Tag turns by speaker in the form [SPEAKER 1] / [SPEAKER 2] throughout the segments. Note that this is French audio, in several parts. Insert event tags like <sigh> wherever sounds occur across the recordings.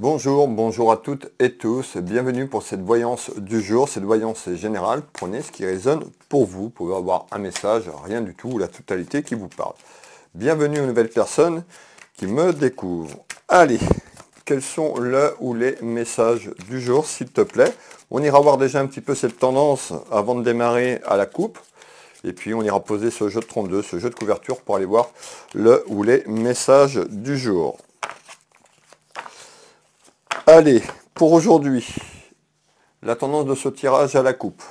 [SPEAKER 1] Bonjour, bonjour à toutes et tous, bienvenue pour cette voyance du jour, cette voyance générale, prenez ce qui résonne pour vous, vous pouvez avoir un message, rien du tout, ou la totalité qui vous parle. Bienvenue aux nouvelles personnes qui me découvrent. Allez, quels sont le ou les messages du jour, s'il te plaît On ira voir déjà un petit peu cette tendance avant de démarrer à la coupe, et puis on ira poser ce jeu de 32, ce jeu de couverture pour aller voir le ou les messages du jour. Allez, pour aujourd'hui, la tendance de ce tirage à la coupe.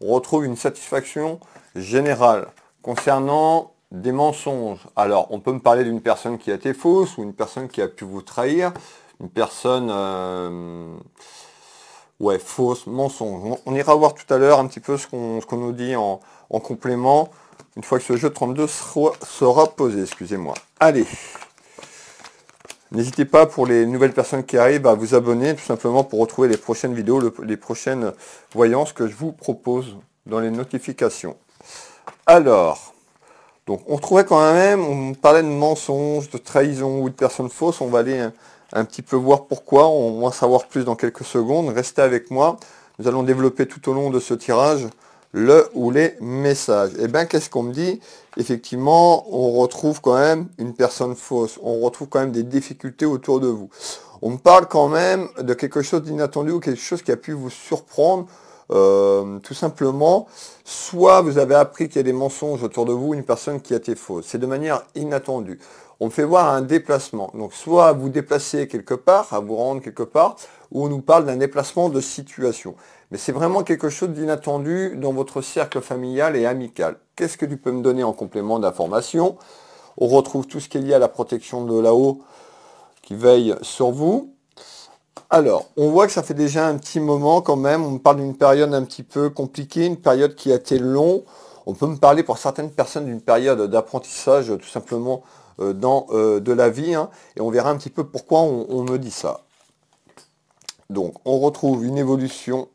[SPEAKER 1] On retrouve une satisfaction générale concernant des mensonges. Alors, on peut me parler d'une personne qui a été fausse ou une personne qui a pu vous trahir, une personne... Euh, ouais, fausse, mensonge. On, ira voir tout à l'heure un petit peu ce qu'on nous dit en, complément, une fois que ce jeu 32 sera posé, excusez-moi. Allez, N'hésitez pas pour les nouvelles personnes qui arrivent à vous abonner tout simplement pour retrouver les prochaines vidéos, les prochaines voyances que je vous propose dans les notifications. Alors, donc on trouvait quand même, on parlait de mensonges, de trahison ou de personnes fausses, on va aller un, un petit peu voir pourquoi, on va en savoir plus dans quelques secondes, restez avec moi, nous allons développer tout au long de ce tirage le ou les messages. Et eh bien, qu'est-ce qu'on me dit Effectivement, on retrouve quand même une personne fausse. On retrouve quand même des difficultés autour de vous. On me parle quand même de quelque chose d'inattendu ou quelque chose qui a pu vous surprendre. Euh, tout simplement, soit vous avez appris qu'il y a des mensonges autour de vous, une personne qui a été fausse. C'est de manière inattendue. On me fait voir un déplacement. Donc soit vous déplacez quelque part, à vous rendre quelque part, ou on nous parle d'un déplacement de situation mais c'est vraiment quelque chose d'inattendu dans votre cercle familial et amical. Qu'est-ce que tu peux me donner en complément d'information On retrouve tout ce qui est lié à la protection de là-haut qui veille sur vous. Alors, on voit que ça fait déjà un petit moment quand même, on me parle d'une période un petit peu compliquée, une période qui a été longue. On peut me parler pour certaines personnes d'une période d'apprentissage tout simplement euh, dans, euh, de la vie, hein. et on verra un petit peu pourquoi on, on me dit ça. Donc, on retrouve une évolution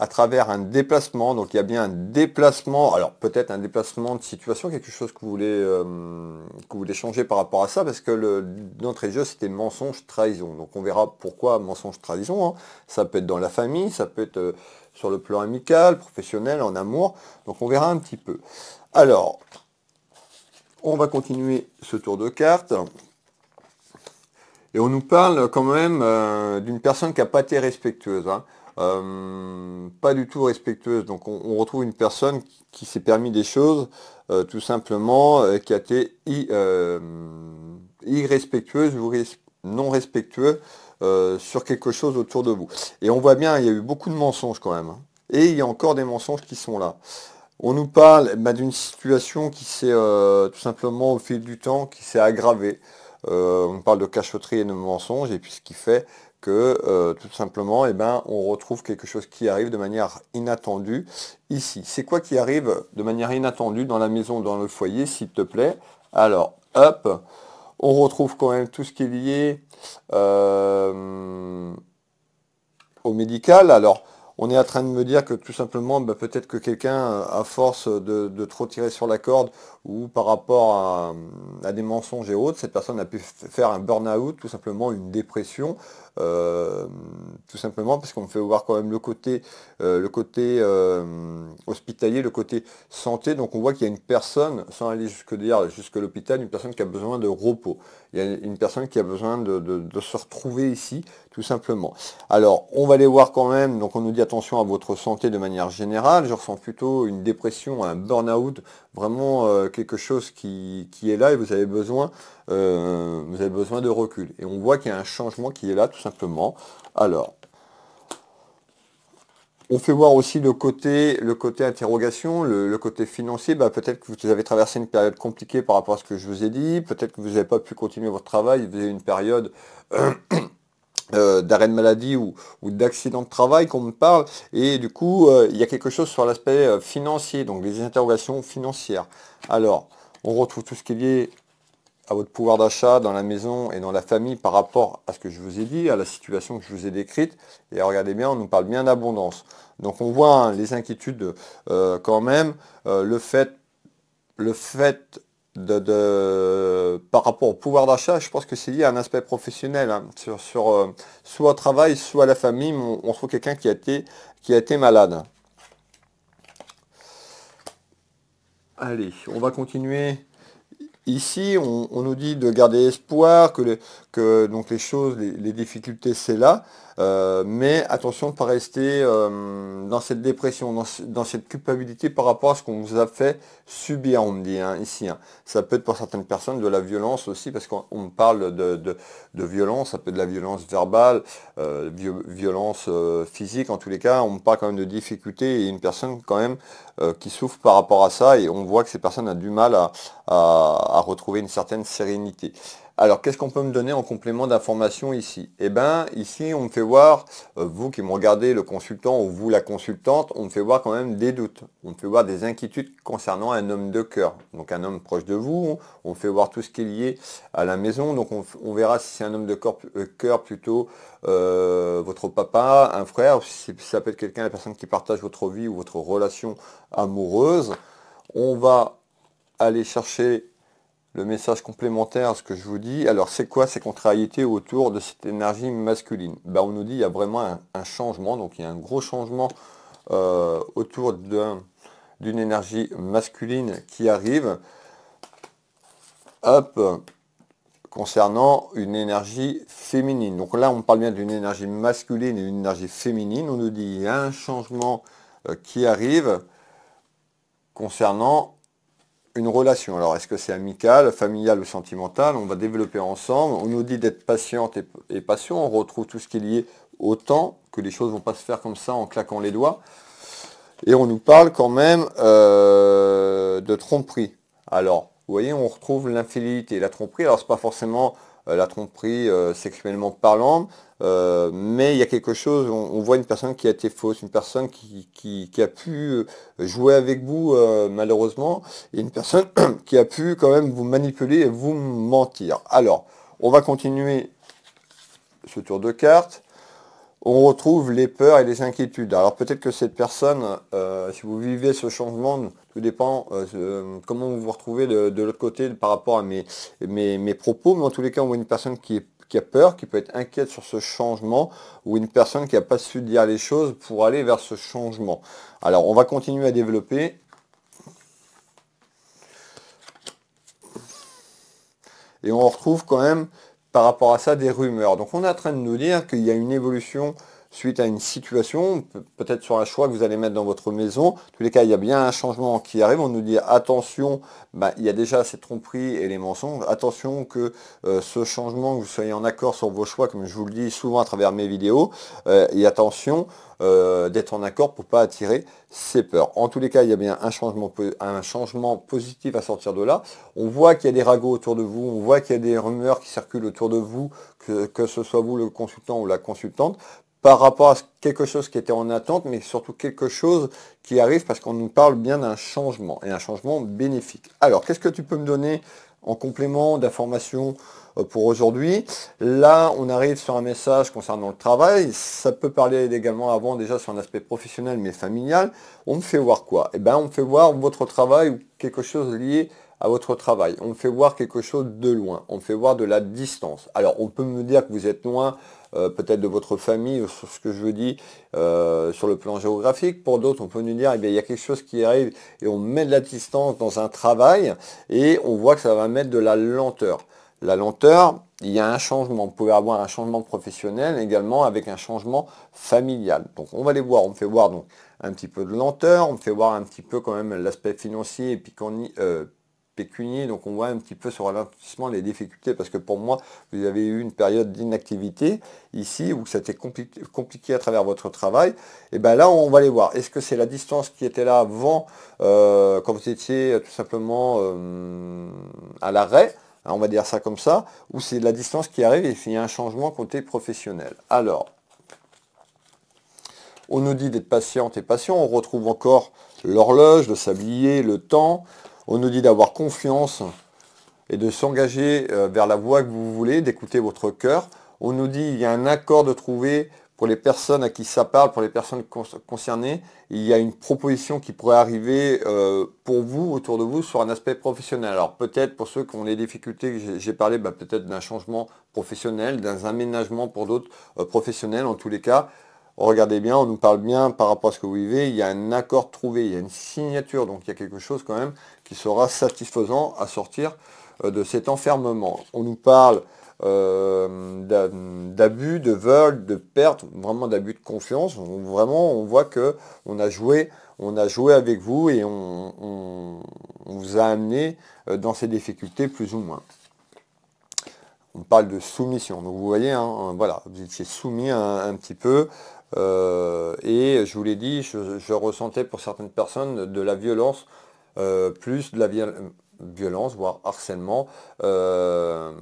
[SPEAKER 1] à travers un déplacement. Donc il y a bien un déplacement, alors peut-être un déplacement de situation, quelque chose que vous voulez, euh, que vous voulez changer par rapport à ça, parce que d'entrée de jeu, c'était mensonge-trahison. Donc on verra pourquoi mensonge-trahison. Hein. Ça peut être dans la famille, ça peut être euh, sur le plan amical, professionnel, en amour. Donc on verra un petit peu. Alors, on va continuer ce tour de cartes. Et on nous parle quand même euh, d'une personne qui n'a pas été respectueuse. Hein. Euh, pas du tout respectueuse. Donc on, retrouve une personne qui, s'est permis des choses, euh, tout simplement, euh, qui a été irrespectueuse ou non respectueux sur quelque chose autour de vous. Et on voit bien, il y a eu beaucoup de mensonges quand même. Hein. Et il y a encore des mensonges qui sont là. On nous parle bah, d'une situation qui s'est tout simplement au fil du temps, qui s'est aggravée. on parle de cachotterie et de mensonges, et puis ce qui fait que euh, tout simplement, eh ben, on retrouve quelque chose qui arrive de manière inattendue ici. C'est quoi qui arrive de manière inattendue dans la maison, dans le foyer, s'il te plaît Alors, hop, on retrouve quand même tout ce qui est lié euh, au médical. Alors, on est en train de me dire que tout simplement, bah, peut-être que quelqu'un, à force de, trop tirer sur la corde ou par rapport à, des mensonges et autres, cette personne a pu faire un burn-out, tout simplement une dépression, euh, tout simplement parce qu'on fait voir quand même le côté, euh, le côté euh, hospitalier, le côté santé. Donc on voit qu'il y a une personne, sans aller jusque dire jusqu'à l'hôpital, une personne qui a besoin de repos. Il y a une personne qui a besoin de se retrouver ici, tout simplement. Alors, on va les voir quand même. Donc, on nous dit attention à votre santé de manière générale. Je ressens plutôt une dépression, un burn-out, vraiment euh, quelque chose qui, est là et vous avez besoin, euh, vous avez besoin de recul. Et on voit qu'il y a un changement qui est là, tout simplement. Alors, on fait voir aussi le côté, le côté interrogation, le, côté financier. Bah, peut-être que vous avez traversé une période compliquée par rapport à ce que je vous ai dit. Peut-être que vous n'avez pas pu continuer votre travail. Vous avez une période <clears throat> Euh, d'arrêt de maladie ou, d'accident de travail qu'on me parle. Et du coup, euh, il y a quelque chose sur l'aspect euh, financier, donc les interrogations financières. Alors, on retrouve tout ce qui est lié à votre pouvoir d'achat dans la maison et dans la famille par rapport à ce que je vous ai dit, à la situation que je vous ai décrite. Et regardez bien, on nous parle bien d'abondance. Donc on voit hein, les inquiétudes quand même, le fait, le fait par rapport au pouvoir d'achat, je pense que c'est lié à un aspect professionnel, hein. sur, sur euh, soit au travail, soit à la famille, on, trouve quelqu'un qui, a été, qui a été malade. Allez, on va continuer. Ici, on, nous dit de garder espoir, que, que donc les choses, les difficultés, c'est là. Euh, mais attention de ne pas rester euh, dans cette dépression, dans, cette culpabilité par rapport à ce qu'on vous a fait subir, on me dit hein, ici. Hein. Ça peut être pour certaines personnes de la violence aussi, parce qu'on parle de, violence, ça peut être de la violence verbale, euh, violence physique, en tous les cas, on parle quand même de difficultés et une personne quand même qui souffre par rapport à ça, et on voit que ces personnes ont du mal à retrouver une certaine sérénité. Alors, qu'est-ce qu'on peut me donner en complément d'information ici Eh bien, ici, on me fait voir, euh, vous qui me regardez le consultant ou vous la consultante, on me fait voir quand même des doutes. On me fait voir des inquiétudes concernant un homme de cœur, donc un homme proche de vous. On me fait voir tout ce qui est lié à la maison, donc on, verra si c'est un homme de cœur euh, plutôt euh, votre papa, un frère, si ça peut être quelqu'un, la personne qui partage votre vie ou votre relation amoureuse. On va aller chercher le message complémentaire à ce que je vous dis. Alors, c'est quoi ces contrariétés autour de cette énergie masculine ben, On nous dit il y a vraiment un, changement, donc il y a un gros changement euh, autour d'une énergie masculine qui arrive. concernant une énergie féminine. Donc là, on parle bien d'une énergie masculine et une énergie féminine. On nous dit il y a un changement euh, qui arrive concernant une relation. Alors, est-ce que c'est amical, familial ou sentimental On va développer ensemble. On nous dit d'être patiente et, et, patient. On retrouve tout ce qui est lié au temps, que les choses ne vont pas se faire comme ça en claquant les doigts. Et on nous parle quand même euh, de tromperie. Alors, vous voyez, on retrouve l'infidélité, la tromperie. Alors, ce n'est pas forcément euh, la tromperie euh, sexuellement parlante, euh, mais il y a quelque chose, on, voit une personne qui a été fausse, une personne qui, a pu euh, jouer avec vous euh, malheureusement, et une personne <coughs> qui a pu quand même vous manipuler et vous mentir. Alors, on va continuer ce tour de cartes. On retrouve les peurs et les inquiétudes. Alors peut-être que cette personne, si vous vivez ce changement, tout dépend comment vous vous retrouvez de, l'autre côté par rapport à mes, mes, mes propos, mais en tous les cas, on voit une personne qui est qui a peur, qui peut être inquiète sur ce changement, ou une personne qui n'a pas su dire les choses pour aller vers ce changement. Alors, on va continuer à développer. Et on retrouve quand même par rapport à ça des rumeurs. Donc on est en train de nous dire qu'il y a une évolution suite à une situation, peut-être sur un choix que vous allez mettre dans votre maison. En tous les cas, il y a bien un changement qui arrive. On nous dit attention, bah, il y a déjà ces tromperies et les mensonges. Attention que euh, ce changement, que vous soyez en accord sur vos choix, comme je vous le dis souvent à travers mes vidéos. Euh, et attention euh, d'être en accord pour ne pas attirer ces peurs. En tous les cas, il y a bien un changement, un changement positif à sortir de là. On voit qu'il y a des ragots autour de vous, on voit qu'il y a des rumeurs qui circulent autour de vous, que, que ce soit vous le consultant ou la consultante par rapport à quelque chose qui était en attente, mais surtout quelque chose qui arrive parce qu'on nous parle bien d'un changement et un changement bénéfique. Alors, qu'est-ce que tu peux me donner en complément d'information euh, pour aujourd'hui Là, on arrive sur un message concernant le travail. Ça peut parler également avant déjà sur un aspect professionnel mais familial. On me fait voir quoi Eh bien, on me fait voir votre travail ou quelque chose lié à votre travail. On me fait voir quelque chose de loin. On me fait voir de la distance. Alors, on peut me dire que vous êtes loin euh, peut-être de votre famille sur ce que je veux dis euh, sur le plan géographique. Pour d'autres, on peut nous dire, eh il y a quelque chose qui arrive et on met de la distance dans un travail et on voit que ça va mettre de la lenteur. La lenteur, il y a un changement. Vous pouvez avoir un changement professionnel également avec un changement familial. Donc on va les voir. On fait voir donc un petit peu de lenteur, on fait voir un petit peu quand même l'aspect financier et puis qu'on y, euh, donc on voit un petit peu ce ralentissement, les difficultés, parce que pour moi, vous avez eu une période d'inactivité ici où c'était compliqué, compliqué à travers votre travail. Et eh bien là, on va les voir. Est-ce que c'est la distance qui était là avant, euh, quand vous étiez euh, tout simplement euh, à l'arrêt hein, on va dire ça comme ça, ou c'est la distance qui arrive et il y a un changement côté professionnel. Alors, on nous dit d'être patiente et patient, on retrouve encore l'horloge, le sablier, le temps, on nous dit d'avoir confiance et de s'engager euh, vers la voie que vous voulez, d'écouter votre cœur. On nous dit il y a un accord de trouver pour les personnes à qui ça parle, pour les personnes concernées. Il y a une proposition qui pourrait arriver euh, pour vous, autour de vous, sur un aspect professionnel. Alors peut-être pour ceux qui ont les difficultés j'ai parlé, bah, peut-être d'un changement professionnel, d'un aménagement pour d'autres euh, professionnels. En tous les cas, regardez bien, on nous parle bien par rapport à ce que vous vivez, il y a un accord trouvé, il y a une signature, donc il y a quelque chose quand même qui sera satisfaisant à sortir euh, de cet enfermement. On nous parle euh, d'abus, de vol, de perte, vraiment d'abus de confiance. vraiment, on voit que on a joué, on a joué avec vous et on, vous a amené euh, dans ces difficultés plus ou moins. On parle de soumission. Donc vous voyez, hein, hein, voilà, vous étiez soumis un, petit peu. et je vous l'ai dit, je ressentais pour certaines personnes de la violence euh, plus de la violence, voire harcèlement euh,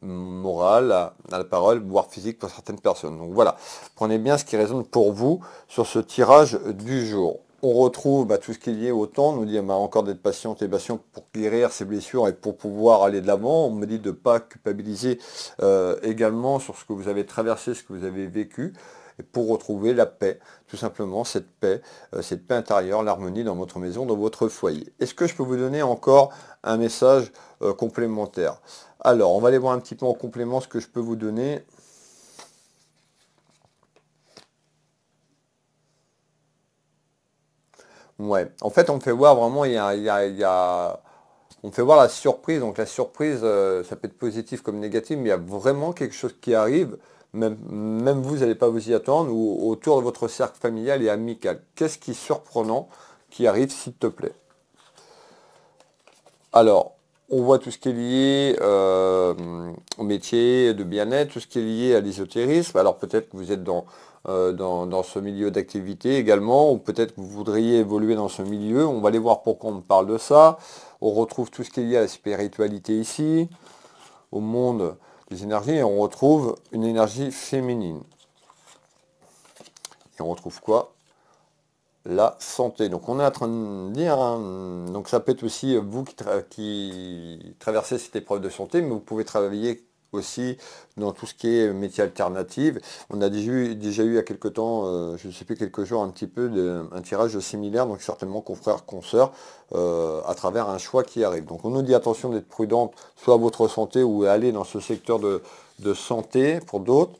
[SPEAKER 1] moral, à, la parole, voire physique pour certaines personnes. Donc voilà, prenez bien ce qui résonne pour vous sur ce tirage du jour on retrouve bah, tout ce qui est lié au temps, on nous dit bah, encore d'être patient, et patient pour guérir ses blessures et pour pouvoir aller de l'avant. On me dit de ne pas culpabiliser euh, également sur ce que vous avez traversé, ce que vous avez vécu pour retrouver la paix, tout simplement cette paix, euh, cette paix intérieure, l'harmonie dans votre maison, dans votre foyer. Est-ce que je peux vous donner encore un message euh, complémentaire Alors, on va aller voir un petit peu en complément ce que je peux vous donner. Ouais, en fait, on me fait voir vraiment, il y a, y y on fait voir la surprise. Donc la surprise, euh, ça peut être positif comme négatif, mais il y a vraiment quelque chose qui arrive même, vous n'allez pas vous y attendre, ou autour de votre cercle familial et amical. Qu'est-ce qui est surprenant qui arrive, s'il te plaît Alors, on voit tout ce qui est lié au euh, métier de bien-être, tout ce qui est lié à l'ésotérisme. Alors peut-être que vous êtes euh, dans, dans, ce milieu d'activité également, ou peut-être que vous voudriez évoluer dans ce milieu. On va aller voir pourquoi on parle de ça. On retrouve tout ce qui est lié à la spiritualité ici, au monde les énergies et on retrouve une énergie féminine. Et on retrouve quoi La santé. Donc on est en train de dire, hein, donc ça peut être aussi euh, vous qui, qui traversez cette épreuve de santé, mais vous pouvez travailler aussi dans tout ce qui est métier alternatif. On a déjà eu, déjà eu il y a quelque temps, euh, je ne sais plus, quelques jours, un petit peu un tirage similaire, donc certainement confrères, consoeurs, euh, à travers un choix qui arrive. Donc on nous dit attention d'être prudente, soit à votre santé ou aller dans ce secteur de santé pour d'autres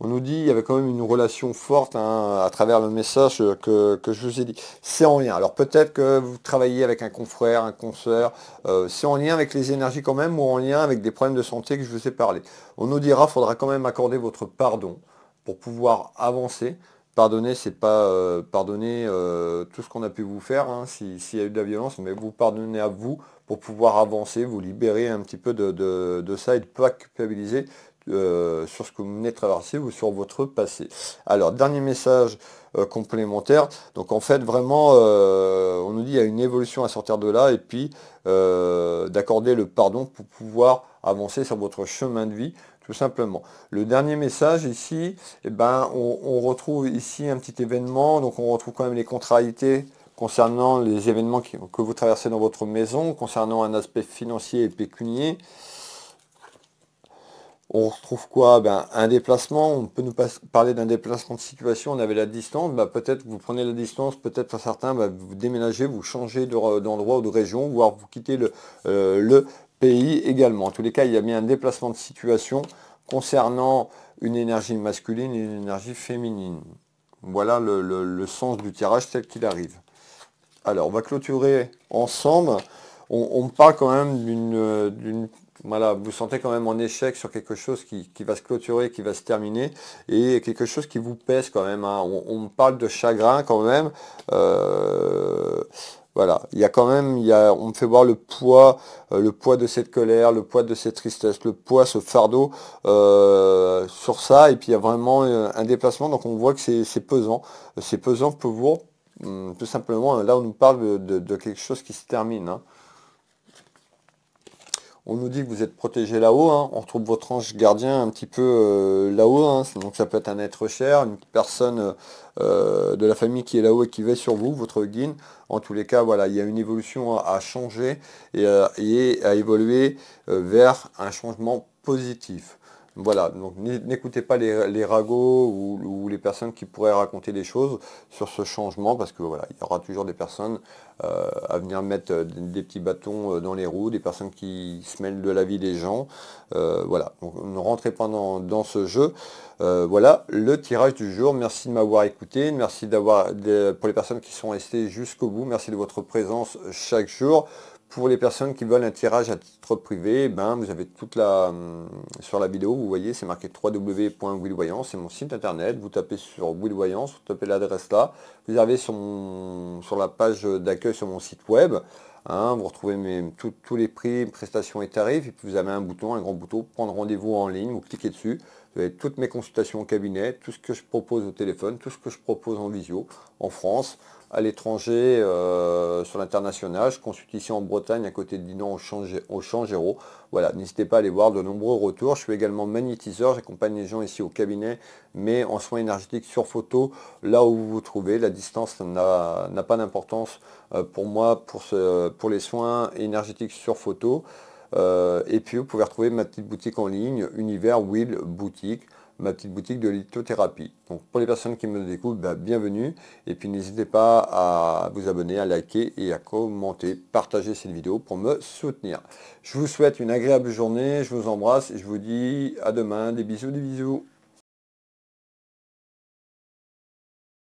[SPEAKER 1] on nous dit qu'il y avait quand même une relation forte hein, à travers le message que, je vous ai dit. C'est en lien. Alors peut-être que vous travaillez avec un confrère, un consoeur, euh, c'est en lien avec les énergies quand même ou en lien avec des problèmes de santé que je vous ai parlé. On nous dira, faudra quand même accorder votre pardon pour pouvoir avancer. Pardonner, c'est pas euh, pardonner euh, tout ce qu'on a pu vous faire, hein, s'il y a eu de la violence, mais vous pardonnez à vous pour pouvoir avancer, vous libérer un petit peu de, de ça et de ne pas culpabiliser euh, sur ce que vous venez de traverser ou sur votre passé. Alors, dernier message euh, complémentaire. Donc, en fait, vraiment, euh, on nous dit qu'il y a une évolution à sortir de là et puis d'accorder le pardon pour pouvoir avancer sur votre chemin de vie tout simplement. Le dernier message ici, eh ben, on, retrouve ici un petit événement, donc on retrouve quand même les contrariétés concernant les événements que vous traversez dans votre maison, concernant un aspect financier et pécunier. On retrouve quoi ben, Un déplacement, on peut nous parler d'un déplacement de situation, on avait la distance, ben, peut-être vous prenez la distance, peut-être à certains, ben, vous déménagez, vous changez d'endroit ou de région, voire vous quittez euh, le, pays également. En tous les cas, il y a bien un déplacement de situation concernant une énergie masculine et une énergie féminine. Voilà le, sens du tirage tel qu'il arrive. Alors, on va clôturer ensemble. On, on parle quand même d'une voilà, vous sentez quand même en échec sur quelque chose qui, va se clôturer, qui va se terminer, et quelque chose qui vous pèse quand même. Hein. On, parle de chagrin quand même. Euh, voilà, il y a quand même, on me fait voir le poids, euh, le poids de cette colère, le poids de cette tristesse, le poids, ce fardeau euh, sur ça, et puis il y a vraiment un déplacement, donc on voit que c'est pesant. C'est pesant pour vous, hum, tout simplement, là on nous parle de, quelque chose qui se termine. Hein. On nous dit que vous êtes protégé là-haut, hein. on retrouve votre ange gardien un petit peu euh, là-haut, hein. donc ça peut être un être cher, une personne euh, de la famille qui est là-haut et qui veille sur vous, votre guine. En tous les cas, voilà, il y a une évolution à, changer euh, et, à évoluer vers un changement positif. Voilà, donc n'écoutez pas les, ragots ou, les personnes qui pourraient raconter des choses sur ce changement, parce que voilà, il y aura toujours des personnes euh, à venir mettre euh, des, petits bâtons euh, dans les roues, des personnes qui se mêlent de la vie des gens. voilà, donc ne rentrez pas dans, ce jeu. voilà le tirage du jour. Merci de m'avoir écouté. Merci d'avoir pour les personnes qui sont restées jusqu'au bout. Merci de votre présence chaque jour. Pour les personnes qui veulent un tirage à titre privé, eh ben, vous avez toute la... Hum, sur la vidéo, vous voyez, c'est marqué www.willvoyance, c'est mon site internet. Vous tapez sur Willvoyance, vous tapez l'adresse là. Vous avez sur, la page d'accueil sur mon site web. Hein, vous retrouvez tous les prix, prestations et tarifs. Et puis vous avez un bouton, un grand bouton, prendre rendez-vous en ligne. Vous cliquez dessus. Vous avez toutes mes consultations au cabinet, tout ce que je propose au téléphone, tout ce que je propose en visio, en France à l'étranger, euh, sur l'international. Je consulte ici en Bretagne, à côté de Dinan, au Changéro. Voilà, n'hésitez pas à aller voir de nombreux retours. Je suis également magnétiseur, j'accompagne les gens ici au cabinet, mais en soins énergétiques sur photo, là où vous vous trouvez. La distance n'a pas d'importance euh, pour moi, pour, les soins énergétiques sur photo. Euh, et puis vous pouvez retrouver ma petite boutique en ligne, Univers Will Boutique ma petite boutique de lithothérapie. Donc pour les personnes qui me découvrent, bah, bienvenue. Et puis n'hésitez pas à vous abonner, à liker et à commenter, partager cette vidéo pour me soutenir. Je vous souhaite une agréable journée, je vous embrasse et je vous dis à demain. Des bisous, des bisous.